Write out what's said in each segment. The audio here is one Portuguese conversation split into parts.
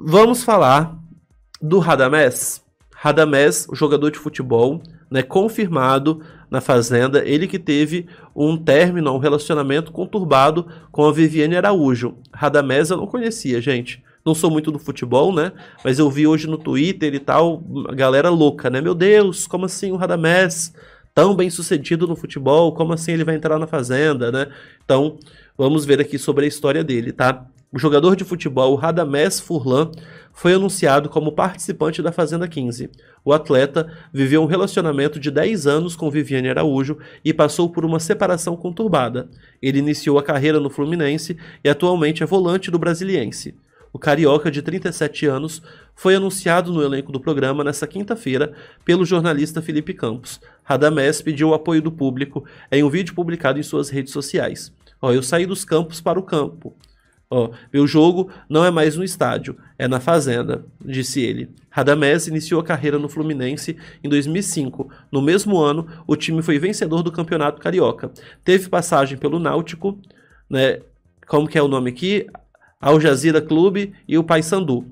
Vamos falar do Radamés. Radamés, jogador de futebol, né, confirmado na Fazenda, ele que teve um término, um relacionamento conturbado com a Viviane Araújo. Radamés eu não conhecia, gente. Não sou muito do futebol, né? Mas eu vi hoje no Twitter e tal, galera louca, né? Meu Deus, como assim o Radamés, tão bem sucedido no futebol, como assim ele vai entrar na Fazenda, né? Então, vamos ver aqui sobre a história dele, tá? O jogador de futebol Radamés Furlan foi anunciado como participante da Fazenda 15. O atleta viveu um relacionamento de 10 anos com Viviane Araújo e passou por uma separação conturbada. Ele iniciou a carreira no Fluminense e atualmente é volante do Brasiliense. O carioca de 37 anos foi anunciado no elenco do programa nesta quinta-feira pelo jornalista Felipe Campos. Radamés pediu o apoio do público em um vídeo publicado em suas redes sociais. Ó, eu saí dos campos para o campo. Ó, meu jogo não é mais no estádio, é na fazenda, disse ele. Radamés iniciou a carreira no Fluminense em 2005. No mesmo ano, o time foi vencedor do Campeonato Carioca. Teve passagem pelo Náutico, né? Como que é o nome aqui? Al Jazeera Clube e o Paysandu.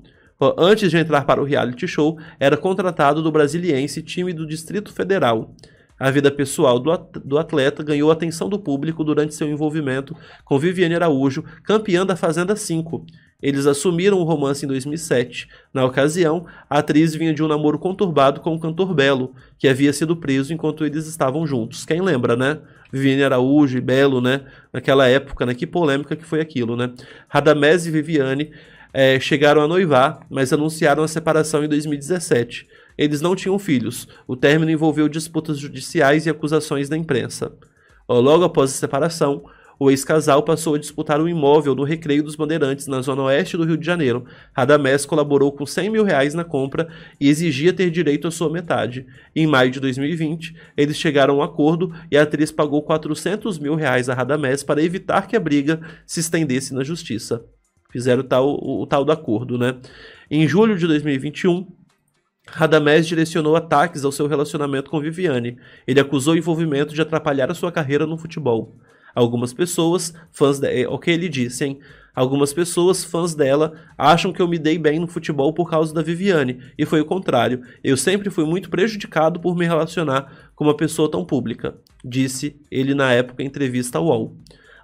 Antes de entrar para o reality show, era contratado do Brasiliense, time do Distrito Federal. A vida pessoal do atleta ganhou atenção do público durante seu envolvimento com Viviane Araújo, campeã da Fazenda 5. Eles assumiram o romance em 2007. Na ocasião, a atriz vinha de um namoro conturbado com o cantor Belo, que havia sido preso enquanto eles estavam juntos. Quem lembra, né? Viviane Araújo e Belo, né? Naquela época, né? Que polêmica que foi aquilo, né? Radamés e Viviane é, chegaram a noivar, mas anunciaram a separação em 2017. Eles não tinham filhos. O término envolveu disputas judiciais e acusações da imprensa. Logo após a separação, o ex-casal passou a disputar um imóvel no Recreio dos Bandeirantes, na zona oeste do Rio de Janeiro. Radamés colaborou com 100 mil reais na compra e exigia ter direito à sua metade. Em maio de 2020, eles chegaram a um acordo e a atriz pagou 400 mil reais a Radamés para evitar que a briga se estendesse na justiça. Fizeram tal, o, o tal do acordo, né? Em julho de 2021, Radamés direcionou ataques ao seu relacionamento com Viviane. Ele acusou o envolvimento de atrapalhar a sua carreira no futebol. Algumas pessoas, fãs de... É, o que ele disse, hein? Algumas pessoas, fãs dela, acham que eu me dei bem no futebol por causa da Viviane, e foi o contrário. Eu sempre fui muito prejudicado por me relacionar com uma pessoa tão pública, disse ele na época em entrevista ao UOL.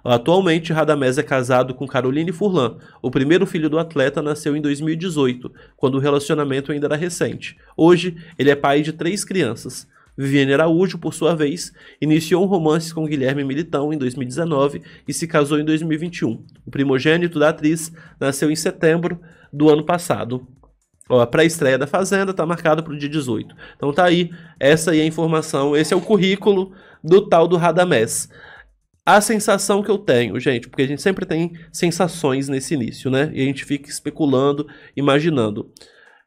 Atualmente, Radamés é casado com Caroline Furlan. O primeiro filho do atleta nasceu em 2018, quando o relacionamento ainda era recente. Hoje, ele é pai de três crianças. Viviane Araújo, por sua vez, iniciou um romance com Guilherme Militão em 2019 e se casou em 2021. O primogênito da atriz nasceu em setembro do ano passado. Ó, a pré-estreia da Fazenda está marcada para o dia 18. Então tá aí, essa aí é a informação, esse é o currículo do tal do Radamés. A sensação que eu tenho, gente, porque a gente sempre tem sensações nesse início, né? E a gente fica especulando, imaginando.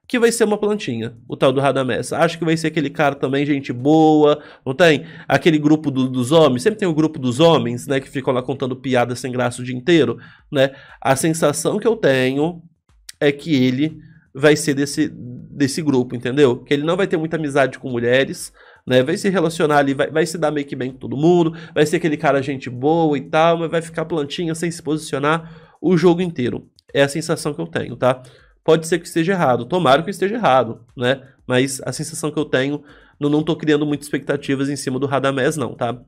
Que vai ser uma plantinha, o tal do Radamessa. Acho que vai ser aquele cara também, gente boa, não tem? Aquele grupo do, dos homens, sempre tem o um grupo dos homens, né? Que ficam lá contando piadas sem graça o dia inteiro, né? A sensação que eu tenho é que ele vai ser desse, desse grupo, entendeu? Que ele não vai ter muita amizade com mulheres, né? Vai se relacionar ali, vai, vai se dar meio que bem com todo mundo, vai ser aquele cara gente boa e tal, mas vai ficar plantinha sem se posicionar o jogo inteiro. É a sensação que eu tenho, tá? Pode ser que esteja errado, tomara que esteja errado, né? Mas a sensação que eu tenho, não, não tô criando muitas expectativas em cima do Radamés não, tá?